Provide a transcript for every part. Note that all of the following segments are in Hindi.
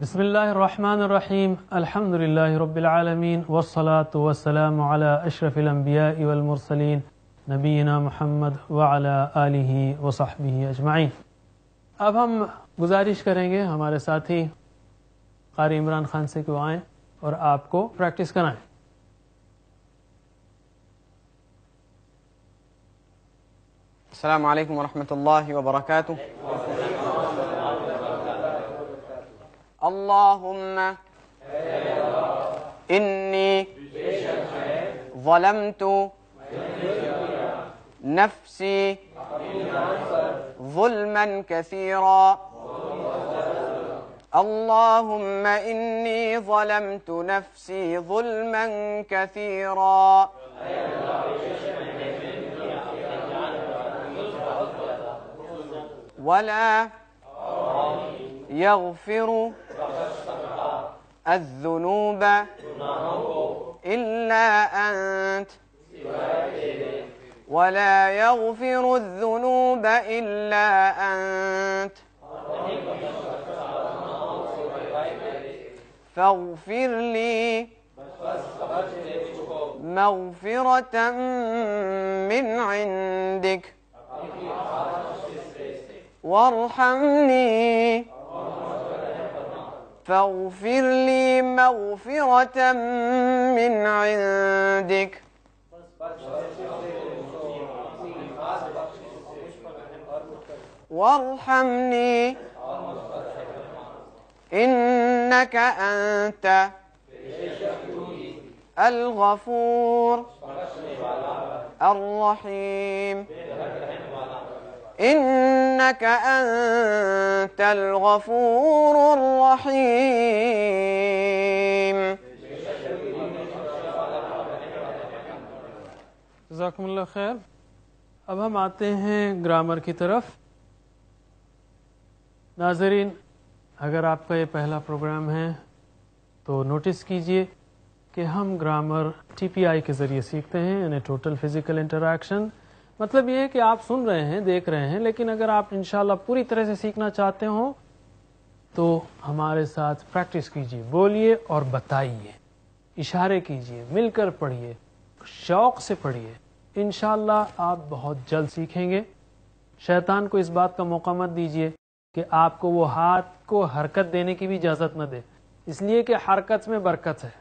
बसमीम अलहमदिल्ला रबालमीन वसलात वसलम अशरफ़िलम्बियामरसलिन नबीना महमद वाला वसाहबी अजमाइन अब हम गुजारिश करेंगे हमारे साथी कारी इमरान खान से क्यों आएँ और आपको प्रैक्टिस कराएं अल्लाम वरहमल वर्का اللهم إني ظلمت نفسي ظلما كثيرا اللهم إني ظلمت نفسي ظلما كثيرا ولا يغفر الذنوب إلا أنت ولا يغفر الذنوب إلا أنت فاغفر لي مغفرة من عندك وارحمني فاغفر لي مغفرة من عندك وارحمني إنك أنت الغفور الرحيم إنك أنت الغفور الرحيم जकमल्ला खैर अब हम आते हैं ग्रामर की तरफ नाजरीन अगर आपका ये पहला प्रोग्राम है तो नोटिस कीजिए कि हम ग्रामर टीपीआई के ज़रिए सीखते हैं यानी टोटल फिज़िकल इंटरेक्शन मतलब ये है कि आप सुन रहे हैं देख रहे हैं लेकिन अगर आप इनशाला पूरी तरह से सीखना चाहते हो तो हमारे साथ प्रैक्टिस कीजिए बोलिए और बताइए इशारे कीजिए मिलकर पढ़िए शौक से पढ़िए इन आप बहुत जल्द सीखेंगे शैतान को इस बात का मौका मत दीजिए कि आपको वो हाथ को हरकत देने की भी इजाज़त न दे इसलिए कि हरकत में बरकत है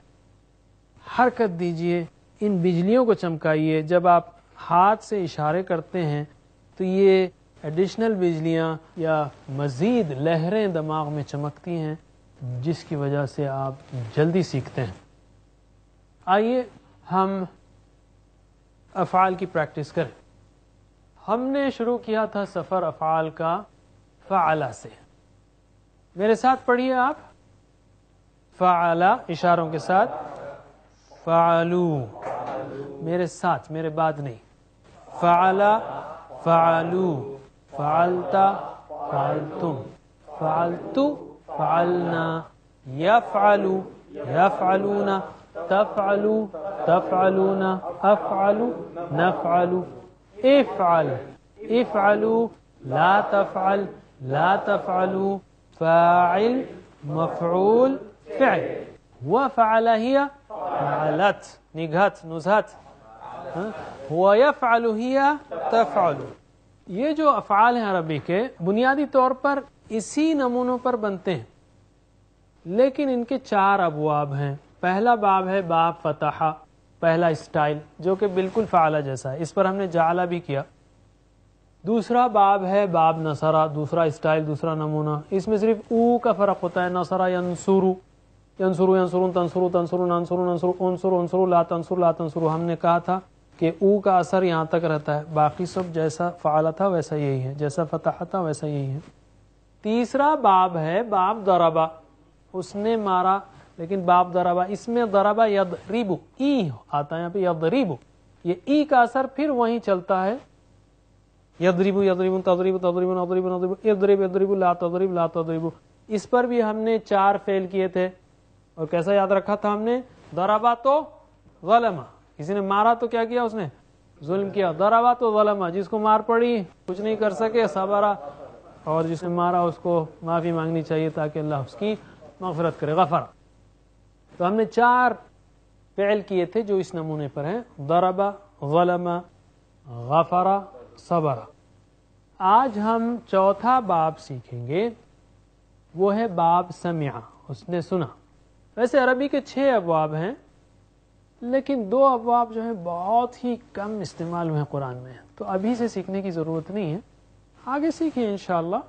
हरकत दीजिए इन बिजलियों को चमकाइए जब आप हाथ से इशारे करते हैं तो ये एडिशनल बिजलियाँ या मज़ीद लहरें दिमाग में चमकती हैं जिसकी वजह से आप जल्दी सीखते हैं आइए हम अफ़ाल की प्रैक्टिस करें हमने शुरू किया था सफ़र अफ़ाल का फ़ाला से मेरे साथ पढ़िए आप फ़ाला इशारों के साथ फ़ालू मेरे साथ मेरे बाद नहीं فعل فعلوا فعلت فعلتم فعلت فعلنا يفعل يفعلون تفعل تفعلون أفعل نفعل افعل افعلوا لا تفعل لا تفعلوا فاعل مفعول فعل وفعل هي فعلت نجهت نزهت हुआ यफ़ाल ये जो अफ़ाल हैं अरबी के बुनियादी तौर पर इसी नमूनों पर बनते हैं लेकिन इनके चार अबवाब हैं पहला बाब है बाब फतहा पहला स्टाइल जो कि बिल्कुल फ़ाला जैसा है इस पर हमने जाला भी किया दूसरा बाब है बाब नसरा दूसरा स्टाइल दूसरा नमूना इसमें सिर्फ ऊ का फ़र्क होता है नसरा यनसुरू यनसुरू यनसुरू तनसुरू तनसुरू ननसुरू ननसुरू उनसुर उनसुरू ला तनसुर ला तनसुरू हमने कहा था कि ऊ का असर यहाँ तक रहता है बाकी सब जैसा फ़ाला था वैसा यही है जैसा फतह था वैसा यही है तीसरा बाब है बाब दराबा उसने मारा लेकिन बाब दराबा इसमें यद यदरीबु ई आता है यहाँ पे यदरीबु ये ई का असर फिर वहीं चलता है यदरीबु यदरीबु तदरीबु तदरीबु नदरीबु नदरीबु यदरीब यदरीबु ला तदरीब ला तदरीबु इस पर भी हमने चार फेल किए थे और कैसा याद रखा था हमने दराबा तो गलमा किसी ने मारा तो क्या किया उसने जुल्म किया दराबा तो वलमा जिसको मार पड़ी कुछ नहीं कर सके सबरा और जिसने मारा उसको माफ़ी मांगनी चाहिए ताकि अल्लाह उसकी मफरत करे गफर तो हमने चार फ़ैल किए थे जो इस नमूने पर हैं दरबा वलमा गफरा सबरा आज हम चौथा बाब सीखेंगे वो है बाब समिया उसने सुना वैसे अरबी के छः अबवाब हैं लेकिन दो अबवाब जो है बहुत ही कम इस्तेमाल हुए हैं कुरान में तो अभी से सीखने की ज़रूरत नहीं है आगे सीखिए इन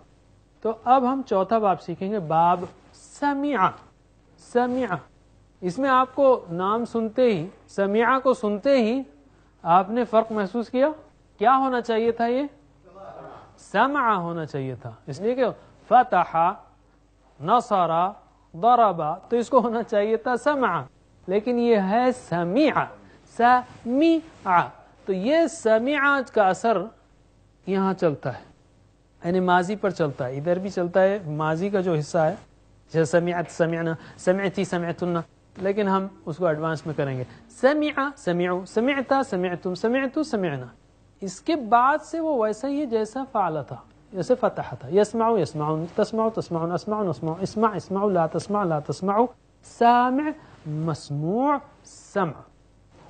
तो अब हम चौथा बाब सीखेंगे बाब समिया समिया इसमें आपको नाम सुनते ही समिया को सुनते ही आपने फ़र्क महसूस किया क्या होना चाहिए था ये समा होना चाहिए था इसलिए कि फतहा नसरा दरबा तो इसको होना चाहिए था समा लेकिन ये है समी आ तो ये समीआ का असर यहाँ चलता है यानी माजी पर चलता है इधर भी चलता है माजी का जो हिस्सा है जैसे समियत समियाना समियती समियतुन्ना लेकिन हम उसको एडवांस में करेंगे समिया समय तुम समय तु समियना इसके बाद से वो वैसा ही जैसा फाला था जैसे फतह था यसमाओ यसमाउन तस्माओ तस्माउन अस्माउन अस्माओ इस्मा इस्माओ ला तस्मा ला तस्माओ साम मसमूع सम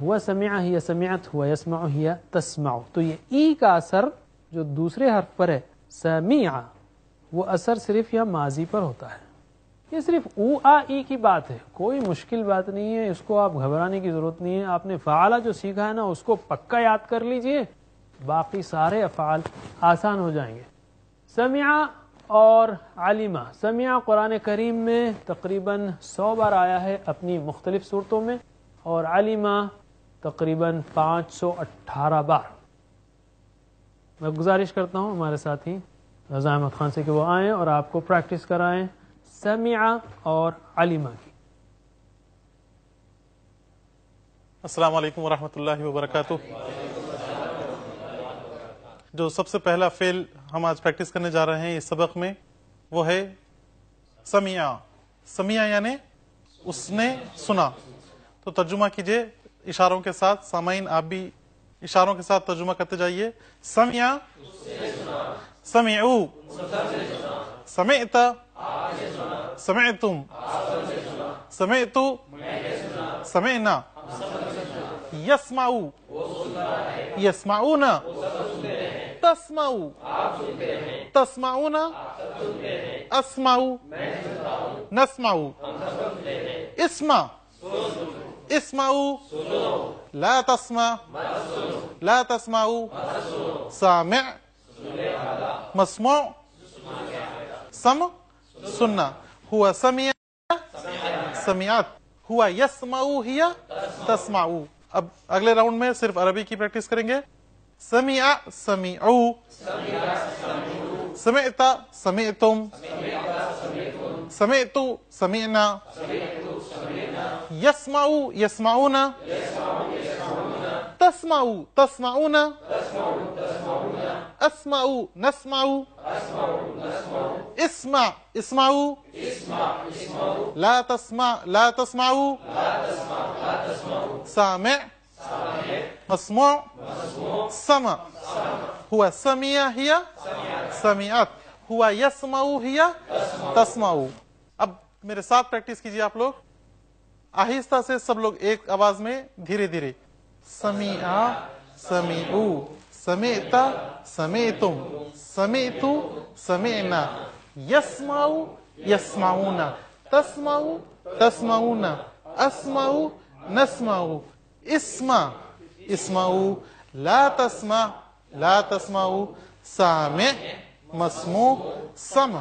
हुआ समिया ही समियात हुआ यसमा ही तस्माओ तो ये ई का असर जो दूसरे हर्फ पर है समिया वो असर सिर्फ यह माजी पर होता है ये सिर्फ ऊ आ ई की बात है कोई मुश्किल बात नहीं है इसको आप घबराने की जरूरत नहीं है आपने फ़ाला जो सीखा है ना उसको पक्का याद कर लीजिए बाकी सारे अफ़ाल आसान हो जाएंगे समिया और आलिमा समिया कुरान करीम में तकरीबन सौ बार आया है अपनी मुख्तलिफ सूरतों में और आलिमा तकरीबन पाँच सौ अट्ठारह बार मैं गुजारिश करता हूँ हमारे साथ ही रजा अहमद खान से कि वो आएँ और आपको प्रैक्टिस कराएँ समिया और आलिमा की असलकम वरहमल वर्का जो सबसे पहला फेल हम आज प्रैक्टिस करने जा रहे हैं इस सबक में वो है समिया समिया यानी उसने सुना तो तर्जुमा कीजिए इशारों के साथ सामाइन आप भी इशारों के साथ तर्जुमा करते जाइए समिया समयऊ समय समय तुम समय तू समय ना यसमाऊ यसमाऊ ना तस्माऊ तस्माऊ ना असमाऊ नस्माऊ इसमा इसमाऊ ला तस्मा ला तस्माऊ सामि मसमो सम सुनना हुआ समिया समियात हुआ यसमाऊ हिया तस्माऊ अब अगले राउंड में सिर्फ अरबी की प्रैक्टिस करेंगे سمع سمعوا سمعت سمعتم سمعت سمعنا يسمع يسمعون تسمع تسمعون أسمع نسمع اسمع اسمعوا لا تسمع لا تسمعوا سامع مسموع سمع هو سمع هي سمعت हुआ यसमाऊ हिया तस्माऊ अब मेरे साथ प्रैक्टिस कीजिए आप लोग आहिस्ता से सब लोग एक आवाज में धीरे धीरे समी समीऊ समेता समेतुम समेतु समेना यसमाऊ यसमाऊना तस्माऊ तस्माऊ तस्माऊना अस्माऊ नस्माऊ इसमा इसमाऊ ला तस्मा ला तस्माऊ सामे मसमू सम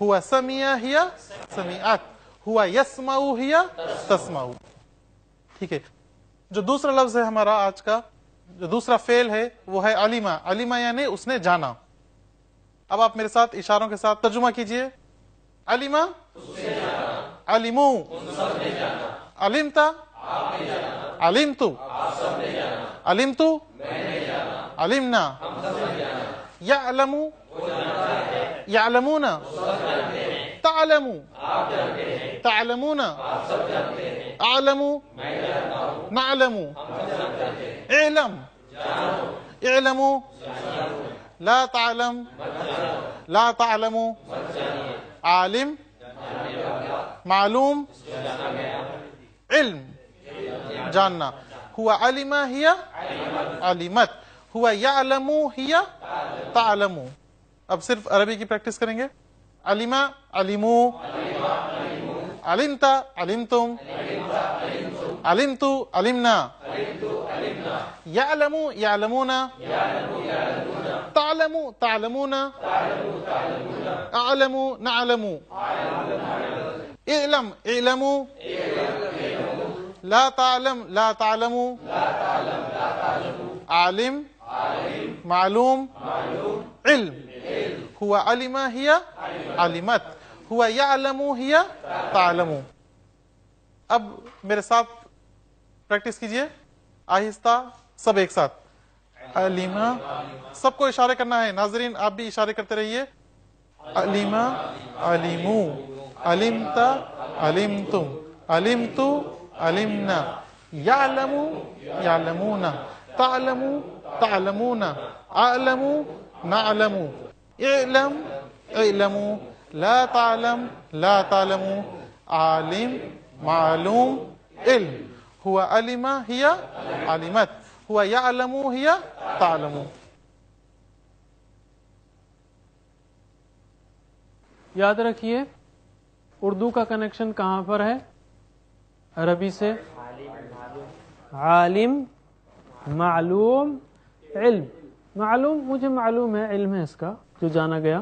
हुआ समिया हिया समियात हुआ यस्माऊ हिया तस्माऊ ठीक है जो दूसरा लफ्ज है हमारा आज का जो दूसरा फेल है वो है अलीमा अलीमा यानी उसने जाना अब आप मेरे साथ इशारों के साथ तर्जुमा कीजिए अलीमा अलीमू अलिमता अलिम तू علمت علمنا يعلم يعلمون تعلم تعلمون أعلم نعلم اعلم اعلم لا تعلم لا تعلم عالم معلوم علم جانا هو علم هي علمت, علمت. هو يعلم هي تعلم اب صرف عربی کی پریکٹس کریں گے علم علمو علمت علمتم علمت علمنا يعلم يعلمون تعلم تعلمون اعلم نعلم اعلم اعلم ला तालम ला तालमू आलिम मालूम इल्म हुआ अलिमा हिया अलिमत हुआ या अलमू हिया तालमू अब मेरे साथ प्रैक्टिस कीजिए आहिस्ता सब एक साथ अलीमा सबको इशारे करना है नाजरीन आप भी इशारे करते रहिए अलीमा अलीमू अलिमता अलिम तुम अलिम तू علمنا يعلم يعلمون تعلم تعلمون أعلم نعلم اعلم اعلم لا تعلم لا تعلم عالم معلوم علم هو علم هي علمت هو يعلم هي تعلم یاد रखिए اردو کا کنیکشن کہاں پر ہے अरबी से आलिम मालूम इल्म मालूम मुझे मालूम है इल्म है इसका जो जाना गया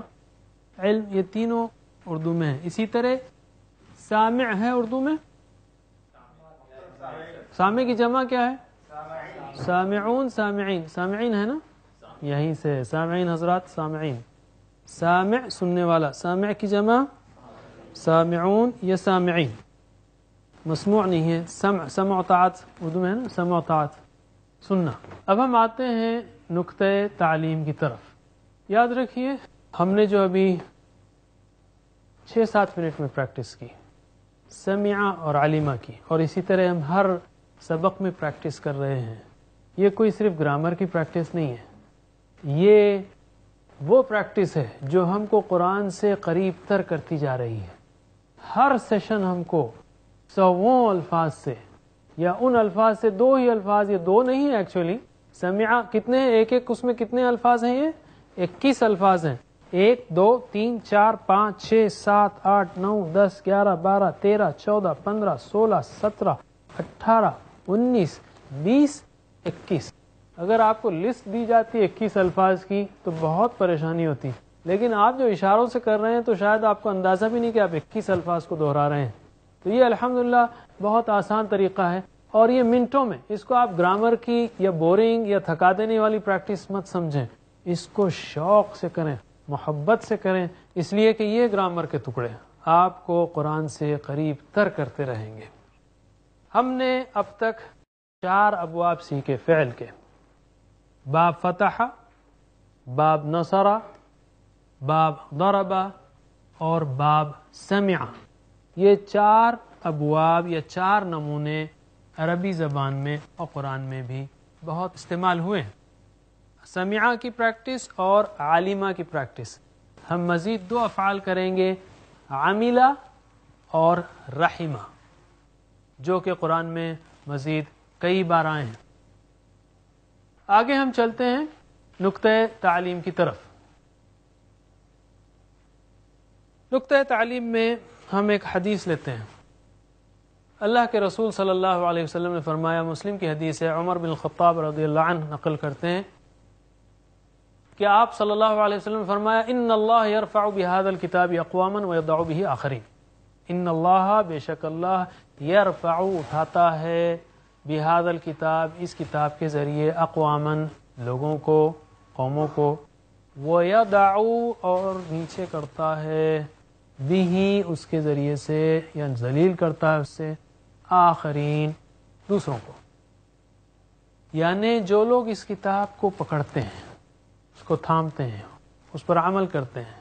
इल्म ये तीनों उर्दू में है इसी तरह साम है उर्दू में सामे की जमा क्या है साम साम सामीन है ना यहीं से साम हजरात सामीन साम सुनने वाला साम की जमा सामून या साम मसमू नहीं है सम सम उर्दू में है ना समात सुनना अब हम आते हैं नुकते तालीम की तरफ याद रखिए हमने जो अभी छः सात मिनट में प्रैक्टिस की समिया और आलिमा की और इसी तरह हम हर सबक में प्रैक्टिस कर रहे हैं ये कोई सिर्फ ग्रामर की प्रैक्टिस नहीं है ये वो प्रैक्टिस है जो हमको कुरान से करीब तर करती जा रही है हर सेशन हमको सवों अल्फाज से या उन अल्फाज से दो ही अल्फाज ये दो नहीं एक्चुअली समिया कितने हैं एक एक उसमें कितने अल्फाज हैं ये इक्कीस अल्फाज हैं एक दो तीन चार पाँच छ सात आठ नौ दस ग्यारह बारह तेरह चौदह पंद्रह सोलह सत्रह अट्ठारह उन्नीस बीस इक्कीस अगर आपको लिस्ट दी जाती है इक्कीस अल्फाज की तो बहुत परेशानी होती लेकिन आप जो इशारों से कर रहे हैं तो शायद आपको अंदाज़ा भी नहीं कि आप इक्कीस अल्फाज को दोहरा रहे हैं तो ये अल्हम्दुलिल्लाह बहुत आसान तरीका है और ये मिनटों में इसको आप ग्रामर की या बोरिंग या थका देने वाली प्रैक्टिस मत समझें इसको शौक से करें मोहब्बत से करें इसलिए कि ये ग्रामर के टुकड़े आपको कुरान से करीब तर करते रहेंगे हमने अब तक चार अबवाब सीखे फ़ैल के बाब फतहा बाब नसरा बाब दौरबा और बाब समिया ये चार अबवाब या चार नमूने अरबी ज़बान में और कुरान में भी बहुत इस्तेमाल हुए हैं समिया की प्रैक्टिस और आलिमा की प्रैक्टिस हम मज़ीद दो अफ़ाल करेंगे आमिला और रहीमा जो कि कुरान में मज़ीद कई बार आए हैं आगे हम चलते हैं नुक़ तालीम की तरफ नुक़ तालीम में हम एक हदीस लेते हैं अल्लाह के रसूल सल्लल्लाहु अलैहि वसल्लम ने फरमाया मुस्लिम की हदीस है उमर बिन ख़त्ताब रदी नकल करते हैं कि आप सल्लल्लाहु अलैहि वसल्लम ने फरमाया इन अल्लाह यरफ़ा बिहादल किताब अकवामन वदाउ भी आखरीन इन अल्लाह बेशक अल्लाह यरफ़ा उठाता है बिहादल किताब इस किताब के ज़रिए अकवामन लोगों को कौमों को वो वदाऊ और नीचे करता है भी ही उसके ज़रिए से या जलील करता है उससे आखरीन दूसरों को यानी जो लोग इस किताब को पकड़ते हैं उसको थामते हैं उस पर अमल करते हैं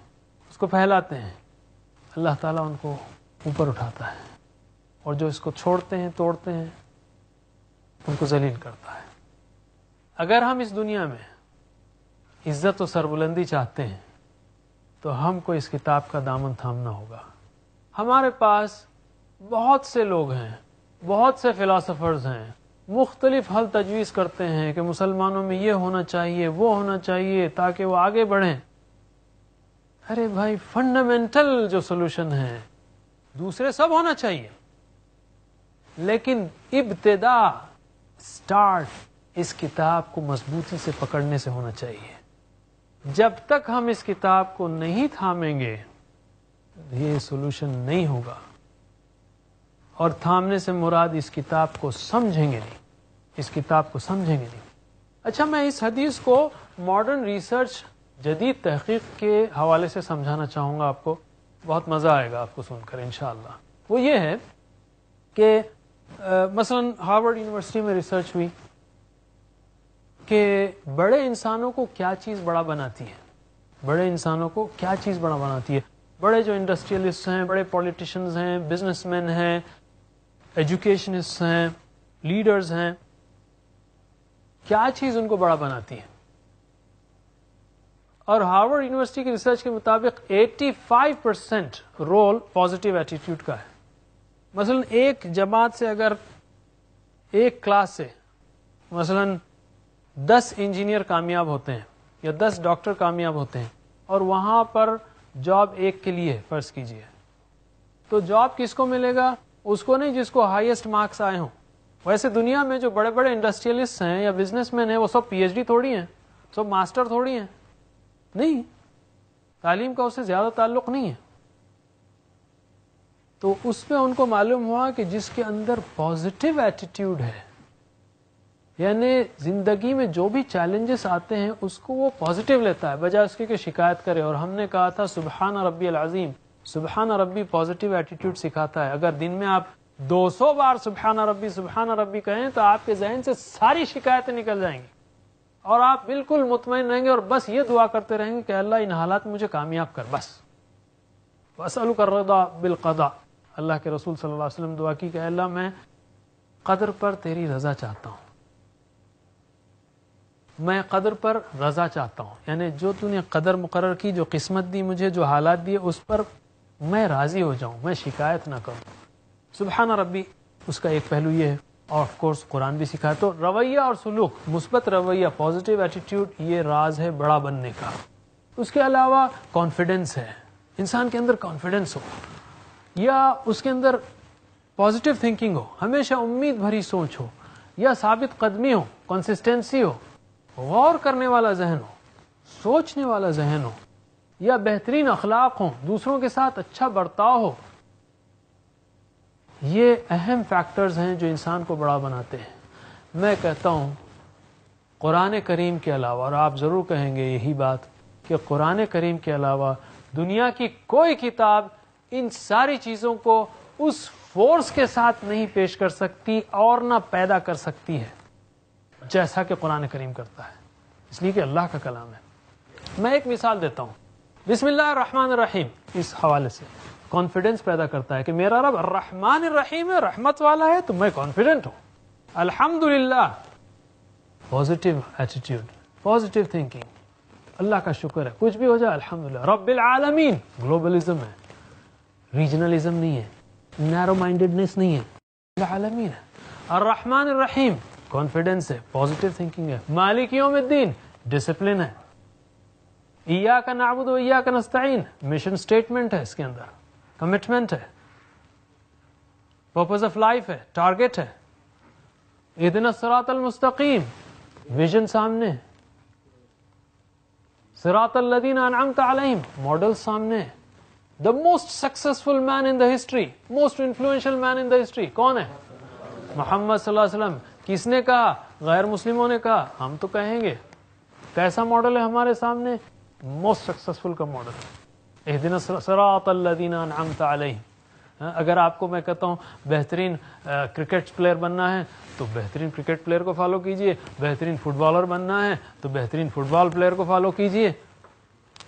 उसको फैलाते हैं अल्लाह ताला उनको ऊपर उठाता है और जो इसको छोड़ते हैं तोड़ते हैं उनको जलील करता है अगर हम इस दुनिया में इज्जत और सरबुलंदी चाहते हैं तो हमको इस किताब का दामन थामना होगा हमारे पास बहुत से लोग हैं बहुत से फिलासफ़र्स हैं मुख्तलिफ हल तजवीज़ करते हैं कि मुसलमानों में ये होना चाहिए वो होना चाहिए ताकि वो आगे बढ़ें अरे भाई फंडामेंटल जो सोल्यूशन है दूसरे सब होना चाहिए लेकिन इब्तदा स्टार्ट इस किताब को मजबूती से पकड़ने से होना चाहिए जब तक हम इस किताब को नहीं थामेंगे ये सोल्यूशन नहीं होगा और थामने से मुराद इस किताब को समझेंगे नहीं इस किताब को समझेंगे नहीं अच्छा मैं इस हदीस को मॉडर्न रिसर्च जदीद तहकीक के हवाले से समझाना चाहूंगा आपको बहुत मज़ा आएगा आपको सुनकर इनशाला वो ये है कि मसलन हार्वर्ड यूनिवर्सिटी में रिसर्च हुई कि बड़े इंसानों को क्या चीज़ बड़ा बनाती है बड़े इंसानों को क्या चीज़ बड़ा बनाती है बड़े जो इंडस्ट्रियलिस्ट हैं बड़े पॉलिटिशियंस हैं बिजनेसमैन हैं एजुकेशनिस्ट हैं लीडर्स हैं क्या चीज़ उनको बड़ा बनाती है और हार्वर्ड यूनिवर्सिटी की रिसर्च के मुताबिक 85 परसेंट रोल पॉजिटिव एटीट्यूड का है मसलन एक जमात से अगर एक क्लास से मसलन दस इंजीनियर कामयाब होते हैं या दस डॉक्टर कामयाब होते हैं और वहाँ पर जॉब एक के लिए फर्ज कीजिए तो जॉब किसको मिलेगा उसको नहीं जिसको हाईएस्ट मार्क्स आए हों वैसे दुनिया में जो बड़े बड़े इंडस्ट्रियलिस्ट हैं या बिजनेसमैन हैं वो सब पीएचडी थोड़ी हैं सब मास्टर थोड़ी हैं नहीं तालीम का उससे ज़्यादा ताल्लुक नहीं है तो उसमें उनको मालूम हुआ कि जिसके अंदर पॉजिटिव एटीट्यूड है यानी जिंदगी में जो भी चैलेंजेस आते हैं उसको वो पॉजिटिव लेता है बजाय उसके कि शिकायत करे और हमने कहा था सुबहान रबी अलाजीम सुबहान रबी पॉजिटिव एटीट्यूड सिखाता है अगर दिन में आप 200 बार सुबहान रबी सुबहान रबी कहें तो आपके जहन से सारी शिकायतें निकल जाएंगी और आप बिल्कुल मुतमिन रहेंगे और बस ये दुआ करते रहेंगे कि अल्लाह इन हालात में मुझे कामयाब कर बस कर रदा बिलकदा अल्लाह के रसूल सल्लल्लाहु अलैहि वसल्लम दुआ की कि अल्लाह मैं कदर पर तेरी रजा चाहता हूँ मैं कदर पर रज़ा चाहता हूँ यानी जो तूने कदर मुकर की जो किस्मत दी मुझे जो हालात दिए उस पर मैं राज़ी हो जाऊँ मैं शिकायत ना करूँ सुबहाना रबी उसका एक पहलू ये है और कोर्स कुरान भी सिखा तो रवैया और सलूक मुस्बत रवैया पॉजिटिव एटीट्यूड ये राज है बड़ा बनने का उसके अलावा कॉन्फिडेंस है इंसान के अंदर कॉन्फिडेंस हो या उसके अंदर पॉजिटिव थिंकिंग हो हमेशा उम्मीद भरी सोच हो या साबित कदमी हो कंसिस्टेंसी हो गौर करने वाला जहन हो सोचने वाला जहन हो या बेहतरीन अखलाक हो दूसरों के साथ अच्छा बर्ताव हो ये अहम फैक्टर्स हैं जो इंसान को बड़ा बनाते हैं मैं कहता हूँ कुरान करीम के अलावा और आप ज़रूर कहेंगे यही बात कि कुरान करीम के अलावा दुनिया की कोई किताब इन सारी चीज़ों को उस फोर्स के साथ नहीं पेश कर सकती और ना पैदा कर सकती है जैसा कि कुरान करीम करता है इसलिए कि अल्लाह का कलाम है मैं एक मिसाल देता हूँ रहीम इस हवाले से कॉन्फिडेंस पैदा करता है कि मेरा रब रहमान रहीम है रहमत वाला है तो मैं कॉन्फिडेंट हूँ अल्हम्दुलिल्लाह positive attitude positive thinking Allah का शुक्र है कुछ भी हो जाए अल्हम्दुलिल्लाह रब्बिल आलमीन ग्लोबलिज्म है रीजनलिज्म नहीं है नैरो माइंडेडनेस नहीं है आलमीन है और रहमान रहीम कॉन्फिडेंस है पॉजिटिव थिंकिंग है मालिकियों में दीन डिसिप्लिन है ईया का नाबुद ईया का नस्ताइन मिशन स्टेटमेंट है इसके अंदर कमिटमेंट है पर्पज ऑफ लाइफ है टारगेट है इतना सरातल मुस्तकीम विजन सामने सरातल लदीन अनाम तलम मॉडल सामने the most successful man in the history most influential man in the history कौन है मोहम्मद सल्लल्लाहु अलैहि वसल्लम किसने कहा गैर मुस्लिमों ने कहा हम तो कहेंगे कैसा मॉडल है हमारे सामने मोस्ट सक्सेसफुल का मॉडल है हाँ, अगर आपको मैं कहता हूँ बेहतरीन क्रिकेट प्लेयर बनना है तो बेहतरीन क्रिकेट प्लेयर को फॉलो कीजिए बेहतरीन फुटबॉलर बनना है तो बेहतरीन फुटबॉल प्लेयर को फॉलो कीजिए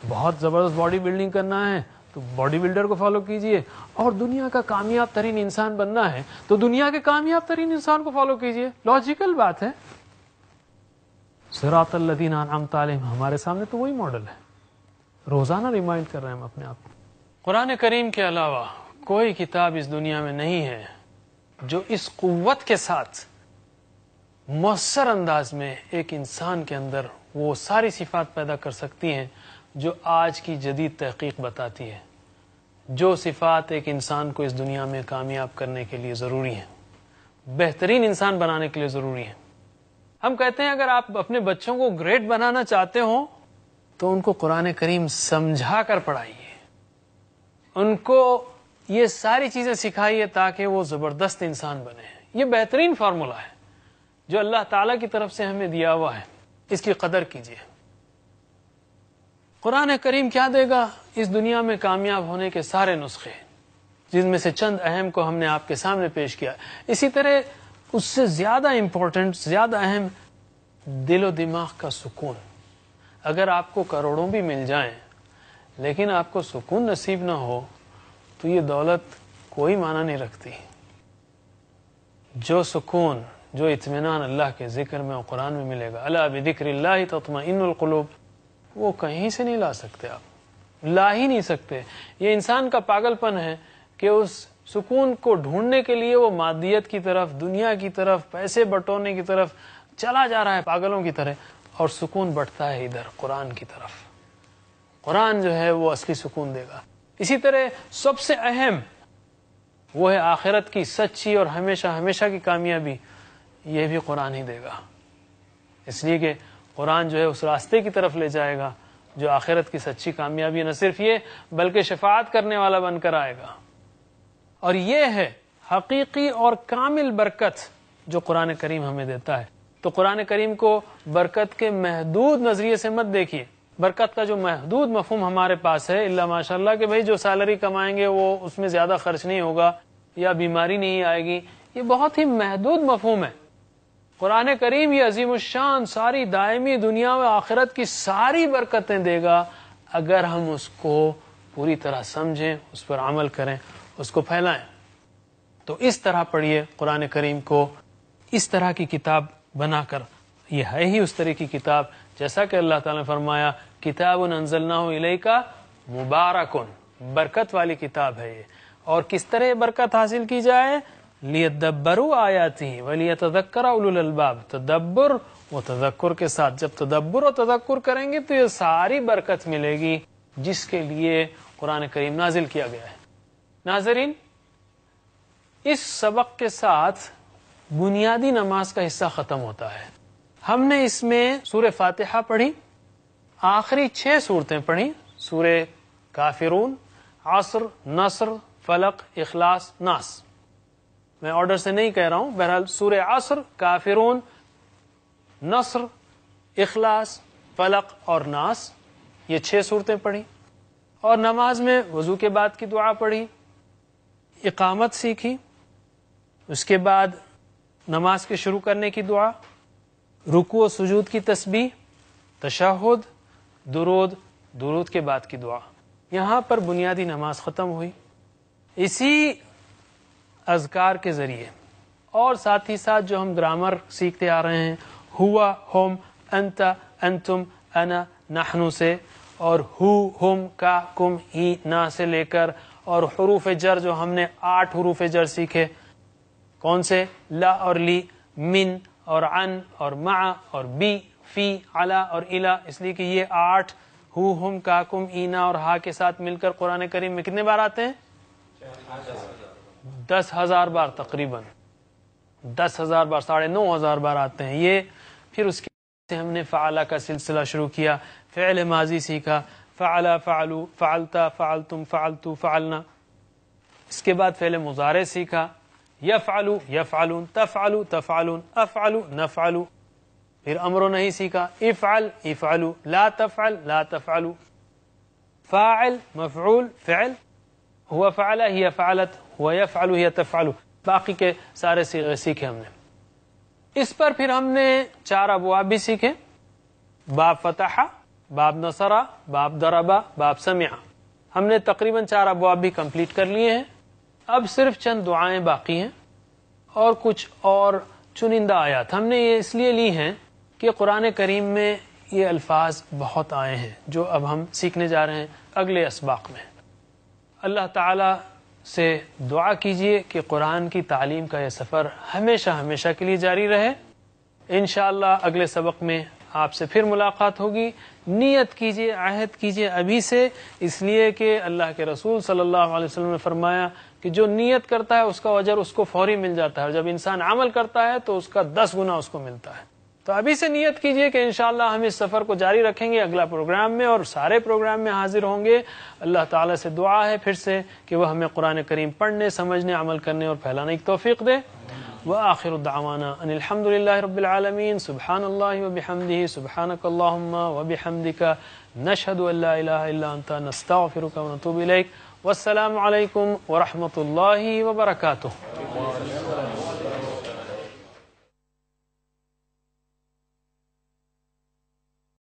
बहुत ज़बरदस्त बॉडी बिल्डिंग करना है तो बॉडी बिल्डर को फॉलो कीजिए और दुनिया का कामयाब तरीन इंसान बनना है तो दुनिया के कामयाब तरीन इंसान को फॉलो कीजिए लॉजिकल बात है लदीन आम तालीम हमारे सामने तो वही मॉडल है रोजाना रिमाइंड कर रहे हैं हम अपने आप को कुरान करीम के अलावा कोई किताब इस दुनिया में नहीं है जो इस कुत के साथ मौसर अंदाज में एक इंसान के अंदर वो सारी सिफात पैदा कर सकती हैं जो आज की जदीद तहकीक बताती है जो सिफात एक इंसान को इस दुनिया में कामयाब करने के लिए ज़रूरी है बेहतरीन इंसान बनाने के लिए ज़रूरी है हम कहते हैं अगर आप अपने बच्चों को ग्रेट बनाना चाहते हो तो उनको कुरान करीम समझा कर पढ़ाइए उनको ये सारी चीज़ें सिखाइए ताकि वो ज़बरदस्त इंसान बने ये बेहतरीन फार्मूला है जो अल्लाह ताला की तरफ से हमें दिया हुआ है इसकी कदर कीजिए कुरान करीम क्या देगा इस दुनिया में कामयाब होने के सारे नुस्खे जिनमें से चंद अहम को हमने आपके सामने पेश किया इसी तरह उससे ज़्यादा इम्पोर्टेंट ज़्यादा अहम दिलो दिमाग का सुकून अगर आपको करोड़ों भी मिल जाए लेकिन आपको सुकून नसीब ना हो तो ये दौलत कोई माना नहीं रखती जो सुकून जो इतमान अल्लाह के जिक्र में और कुरान में मिलेगा अला बिक्र तत्मा इनकलूब वो कहीं से नहीं ला सकते आप ला ही नहीं सकते ये इंसान का पागलपन है कि उस सुकून को ढूंढने के लिए वो मादियत की तरफ दुनिया की तरफ पैसे बटोरने की तरफ चला जा रहा है पागलों की तरह और सुकून बढ़ता है इधर कुरान की तरफ कुरान जो है वो असली सुकून देगा इसी तरह सबसे अहम वो है आखिरत की सच्ची और हमेशा हमेशा की कामयाबी यह भी कुरान ही देगा इसलिए कि कुरान जो है उस रास्ते की तरफ ले जाएगा जो आखिरत की सच्ची कामयाबी न सिर्फ ये बल्कि शफात करने वाला बनकर आएगा और ये है हकीकी और कामिल बरकत जो कुरान करीम हमें देता है तो कुरान करीम को बरकत के महदूद नजरिए से मत देखिए बरकत का जो महदूद मफहम हमारे पास है इल्ला माशाल्लाह के भाई जो सैलरी कमाएंगे वो उसमें ज्यादा खर्च नहीं होगा या बीमारी नहीं आएगी ये बहुत ही महदूद मफहम है कुरान करीम ये अजीम शान सारी दायमी दुनिया में आखिरत की सारी बरकतें देगा अगर हम उसको पूरी तरह समझें उस पर अमल करें उसको फैलाएं तो इस तरह पढ़िए कुरान करीम को इस तरह की किताब बनाकर यह है ही उस तरह की किताब जैसा कि अल्लाह ताला ने फरमाया किताब अनजलना का मुबारक बरकत वाली किताब है ये और किस तरह बरकत हासिल की जाए लियदब्बरू आयाती वली तदक्कर उलबाब तदब्बर व तदक्र के साथ जब तदब्बर और तदक्र करेंगे तो ये सारी बरकत मिलेगी जिसके लिए कुरान करीम नाजिल किया गया है नाजरीन इस सबक के साथ बुनियादी नमाज का हिस्सा ख़त्म होता है हमने इसमें सूर फातिहा पढ़ी आखिरी छह सूरतें पढ़ी सूर्य काफिरून आसर नसर फलक इखलास नास मैं ऑर्डर से नहीं कह रहा हूं बहरहाल सूर्य असर काफिरून नसर इखलास फलक और नास ये छह सूरतें पढ़ी और नमाज में वजू के बाद की दुआ पढ़ी इकामत सीखी उसके बाद नमाज के शुरू करने की दुआ रुको सुजूद की तस्बी तशाहद दुरोद दुरूद के बाद की दुआ यहां पर बुनियादी नमाज ख़त्म हुई इसी अजकार के ज़रिए और साथ ही साथ जो हम ग्रामर सीखते आ रहे हैं हुआ हम अंता अंतुम अना नाहनु से और हु हम का कुम ही ना से लेकर और हरूफ जर जो हमने आठ हरूफ जर सीखे कौन से ला और ली मिन और अन और मा और बी फी अला और इला इसलिए कि ये आठ हु हम का ईना और हा के साथ मिलकर कुरान करीम में कितने बार आते हैं दस हजार बार तकरीबन दस हजार बार साढ़े नौ हजार बार आते हैं ये फिर उसके से हमने फ़ाला का सिलसिला शुरू किया फ़ैल माजी सीखा फ़ाला फ़ालू फ़ालता फ़ालतुम फ़ालतू फ़ालना इसके बाद फ़ैल मुजारे सीखा या फ़ालू या फ़ालून तफ़ालू तफ़ालून अफ़ालू नफ़ालू फिर अमरो नहीं सीखा इफ़ाल इफ़ालू ला तफ़ाल ला तफ़ालू फ़ाल मफ़ूल फ़ैल हुआ फ़ाला ही फ़ालत हुआ या फ़ालू या तफ़ालू बाकी के सारे सीखे हमने इस पर फिर हमने चार अब अबवाब भी सीखे बाप फतहा बाप नसरा बाप दराबा बाप समिया हमने तकरीबन चार अबवाब भी कंप्लीट कर लिए हैं अब सिर्फ चंद दुआएं बाकी हैं और कुछ और चुनिंदा आयात हमने ये इसलिए ली हैं कि कुरान करीम में ये अल्फाज बहुत आए हैं जो अब हम सीखने जा रहे हैं अगले इसबाक में अल्लाह ताला से दुआ कीजिए कि कुरान की तालीम का यह सफ़र हमेशा हमेशा के लिए जारी रहे इन अगले सबक में आपसे फिर मुलाकात होगी नियत कीजिए आहद कीजिए अभी से इसलिए कि अल्लाह के रसूल सल्लल्लाहु अलैहि वसल्लम ने फरमाया कि जो नियत करता है उसका वजर उसको फौरी मिल जाता है और जब इंसान अमल करता है तो उसका दस गुना उसको मिलता है तो अभी से नियत कीजिए कि इंशाल्लाह हम इस सफ़र को जारी रखेंगे अगला प्रोग्राम में और सारे प्रोग्राम में हाजिर होंगे अल्लाह ताला से दुआ है फिर से कि वह हमें कुरान करीम पढ़ने समझने अमल करने और फैलाने की तोफ़ी दे व आखिर दावाना अनिलहमदिल्ला रबालमीन सुबहान वबहमदी नस्ता फिर वतूबिलक वरहमल वबरकू